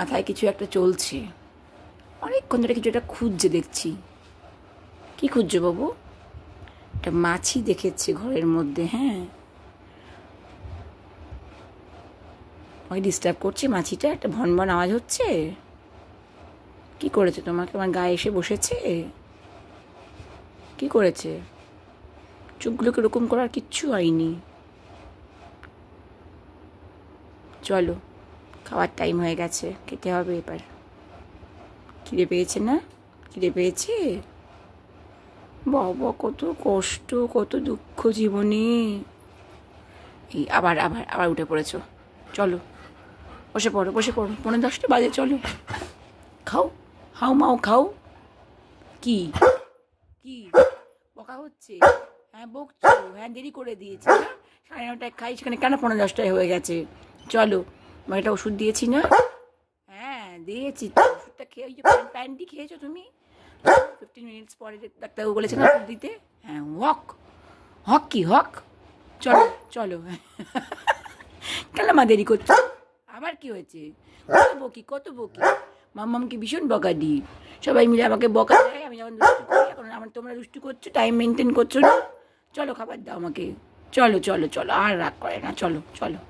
মাথায় কিছু একটা চলছে অনেকক্ষণ ধরে কিছু একটা খুঁজছে দেখছি কি খুঁজছে বাবু একটা মাছি দেখেছে ঘরের মধ্যে হ্যাঁ আমাকে ডিস্টার্ব করছে মাছিটা একটা ভন আওয়াজ হচ্ছে কি করেছে তোমাকে আমার গায়ে এসে বসেছে কি করেছে চোখগুলোকে এরকম করার কিচ্ছু হয়নি চলো খাওয়ার টাইম হয়ে গেছে খেতে হবে এবার খিদে পেয়েছে না খিদে পেয়েছে বাবা কত কষ্ট কত দুঃখ জীবনে এই আবার আবার আবার উঠে পড়েছ চলো বসে পড়ো বসে পড়ো পনেরো দশটা বাজে চলো খাও হাও মাও খাও কি কি বকা হচ্ছে হ্যাঁ বকছো হ্যাঁ দেরি করে দিয়েছে সাড়ে নটায় খাই সেখানে কেন পনেরো দশটায় হয়ে গেছে চলো তোমার এটা ওষুধ দিয়েছি না হ্যাঁ, হ্যাঁ দিয়েছি ওষুধটা খেয়ে ওই যে প্যান্টি খেয়েছো তুমি ফিফটিন মিনিটস পরে ডাক্তারবাবু বলেছে না হ্যাঁ। ওষুধ দিতে হ্যাঁ হক হক কি হক চলো হ্যাঁ? চলো কেন মা দেরি করছো আবার কি হয়েছে কত বকি কত বকি মাম্মামকে ভীষণ বকা দিই সবাই মিলে আমাকে বকা দেয় আমি যখন দুষ্টু করি এখন আমার তোমরা দুষ্টু করছো টাইম মেনটেন করছো না চলো খাবার দাও আমাকে চলো চলো চলো আর রাগ করে না চলো চলো